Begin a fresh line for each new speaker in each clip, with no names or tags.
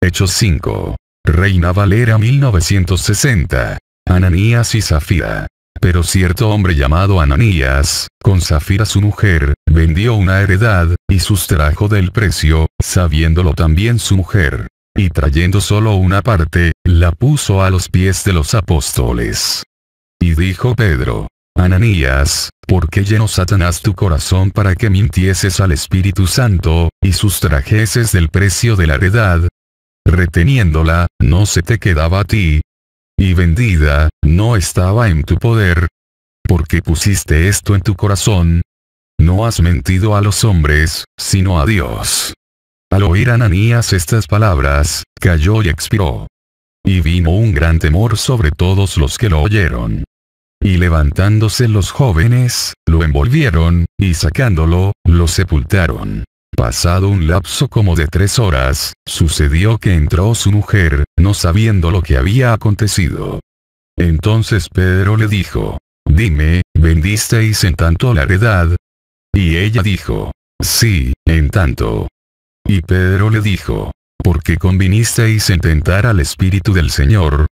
Hechos 5. Reina Valera 1960. Ananías y Zafira. Pero cierto hombre llamado Ananías, con Zafira su mujer, vendió una heredad, y sustrajo del precio, sabiéndolo también su mujer. Y trayendo solo una parte, la puso a los pies de los apóstoles. Y dijo Pedro, Ananías, ¿por qué llenó Satanás tu corazón para que mintieses al Espíritu Santo, y sustrajeses del precio de la heredad, reteniéndola, no se te quedaba a ti. Y vendida, no estaba en tu poder. Porque pusiste esto en tu corazón. No has mentido a los hombres, sino a Dios. Al oír Ananías estas palabras, cayó y expiró. Y vino un gran temor sobre todos los que lo oyeron. Y levantándose los jóvenes, lo envolvieron, y sacándolo, lo sepultaron. Pasado un lapso como de tres horas, sucedió que entró su mujer, no sabiendo lo que había acontecido. Entonces Pedro le dijo, Dime, ¿vendisteis en tanto la heredad? Y ella dijo, Sí, en tanto. Y Pedro le dijo, ¿por qué convinisteis en tentar al Espíritu del Señor?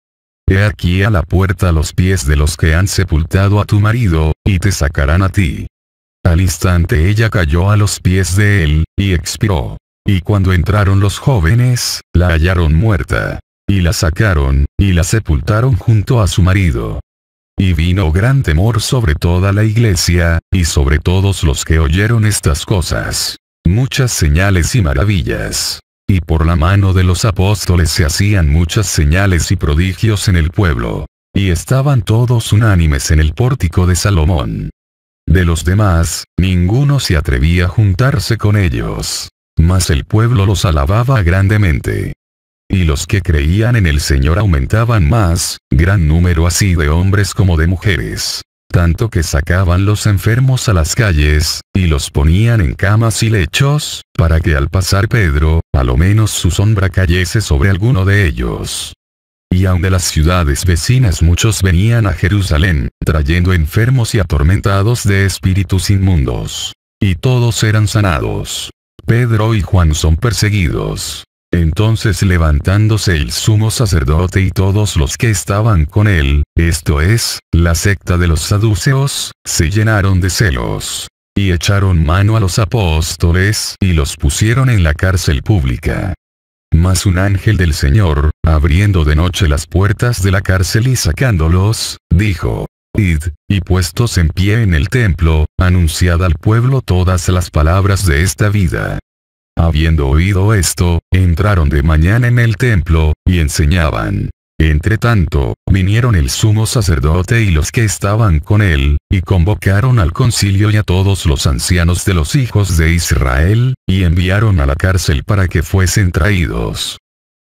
He aquí a la puerta los pies de los que han sepultado a tu marido, y te sacarán a ti. Al instante ella cayó a los pies de él, y expiró. Y cuando entraron los jóvenes, la hallaron muerta. Y la sacaron, y la sepultaron junto a su marido. Y vino gran temor sobre toda la iglesia, y sobre todos los que oyeron estas cosas. Muchas señales y maravillas. Y por la mano de los apóstoles se hacían muchas señales y prodigios en el pueblo. Y estaban todos unánimes en el pórtico de Salomón. De los demás, ninguno se atrevía a juntarse con ellos. Mas el pueblo los alababa grandemente. Y los que creían en el Señor aumentaban más, gran número así de hombres como de mujeres. Tanto que sacaban los enfermos a las calles, y los ponían en camas y lechos, para que al pasar Pedro, a lo menos su sombra cayese sobre alguno de ellos y aun de las ciudades vecinas muchos venían a Jerusalén, trayendo enfermos y atormentados de espíritus inmundos. Y todos eran sanados. Pedro y Juan son perseguidos. Entonces levantándose el sumo sacerdote y todos los que estaban con él, esto es, la secta de los saduceos, se llenaron de celos. Y echaron mano a los apóstoles y los pusieron en la cárcel pública. Mas un ángel del Señor, abriendo de noche las puertas de la cárcel y sacándolos, dijo, Id, y puestos en pie en el templo, anunciad al pueblo todas las palabras de esta vida. Habiendo oído esto, entraron de mañana en el templo, y enseñaban. Entre tanto, vinieron el sumo sacerdote y los que estaban con él, y convocaron al concilio y a todos los ancianos de los hijos de Israel, y enviaron a la cárcel para que fuesen traídos.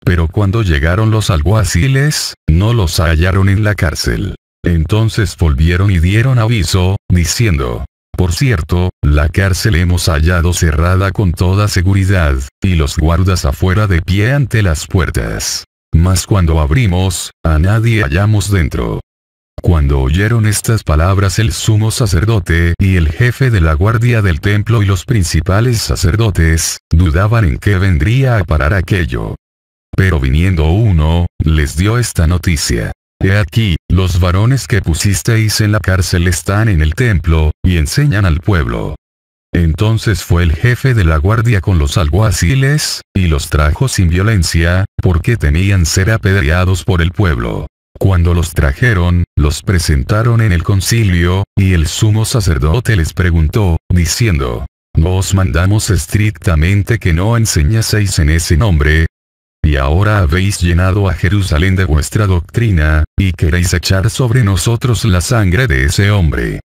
Pero cuando llegaron los alguaciles, no los hallaron en la cárcel. Entonces volvieron y dieron aviso, diciendo, por cierto, la cárcel hemos hallado cerrada con toda seguridad, y los guardas afuera de pie ante las puertas. Mas cuando abrimos, a nadie hallamos dentro. Cuando oyeron estas palabras el sumo sacerdote y el jefe de la guardia del templo y los principales sacerdotes, dudaban en qué vendría a parar aquello. Pero viniendo uno, les dio esta noticia. He aquí, los varones que pusisteis en la cárcel están en el templo, y enseñan al pueblo. Entonces fue el jefe de la guardia con los alguaciles, y los trajo sin violencia, porque tenían ser apedreados por el pueblo. Cuando los trajeron, los presentaron en el concilio, y el sumo sacerdote les preguntó, diciendo, «Vos mandamos estrictamente que no enseñaseis en ese nombre, y ahora habéis llenado a Jerusalén de vuestra doctrina, y queréis echar sobre nosotros la sangre de ese hombre.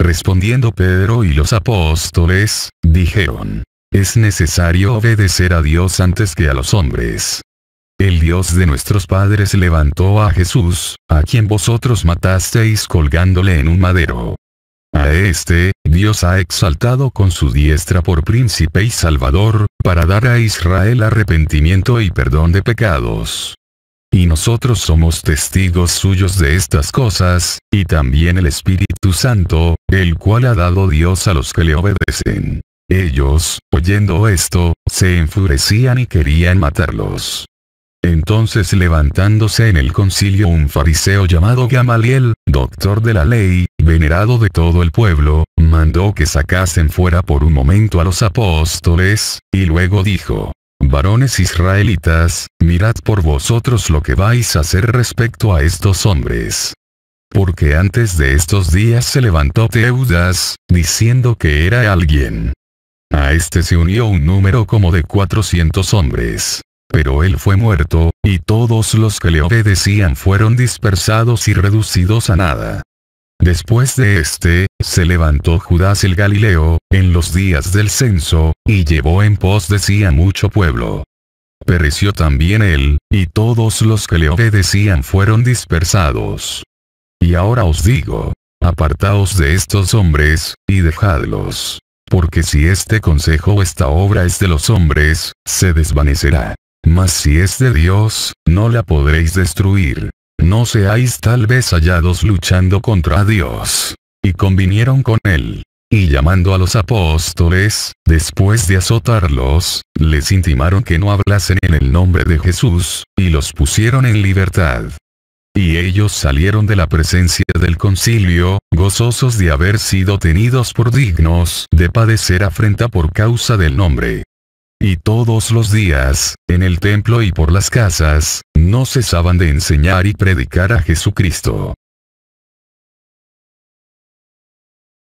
Respondiendo Pedro y los apóstoles, dijeron, es necesario obedecer a Dios antes que a los hombres. El Dios de nuestros padres levantó a Jesús, a quien vosotros matasteis colgándole en un madero. A este, Dios ha exaltado con su diestra por príncipe y salvador, para dar a Israel arrepentimiento y perdón de pecados y nosotros somos testigos suyos de estas cosas, y también el Espíritu Santo, el cual ha dado Dios a los que le obedecen. Ellos, oyendo esto, se enfurecían y querían matarlos. Entonces levantándose en el concilio un fariseo llamado Gamaliel, doctor de la ley, venerado de todo el pueblo, mandó que sacasen fuera por un momento a los apóstoles, y luego dijo, varones israelitas, mirad por vosotros lo que vais a hacer respecto a estos hombres. Porque antes de estos días se levantó Teudas, diciendo que era alguien. A este se unió un número como de 400 hombres. Pero él fue muerto, y todos los que le obedecían fueron dispersados y reducidos a nada. Después de este, se levantó Judas el Galileo, en los días del censo, y llevó en pos de sí a mucho pueblo. Pereció también él, y todos los que le obedecían fueron dispersados. Y ahora os digo, apartaos de estos hombres, y dejadlos. Porque si este consejo o esta obra es de los hombres, se desvanecerá. Mas si es de Dios, no la podréis destruir no seáis tal vez hallados luchando contra Dios. Y convinieron con él. Y llamando a los apóstoles, después de azotarlos, les intimaron que no hablasen en el nombre de Jesús, y los pusieron en libertad. Y ellos salieron de la presencia del concilio, gozosos de haber sido tenidos por dignos de padecer afrenta por causa del nombre y todos los días, en el templo y por las casas, no cesaban de enseñar y predicar a Jesucristo.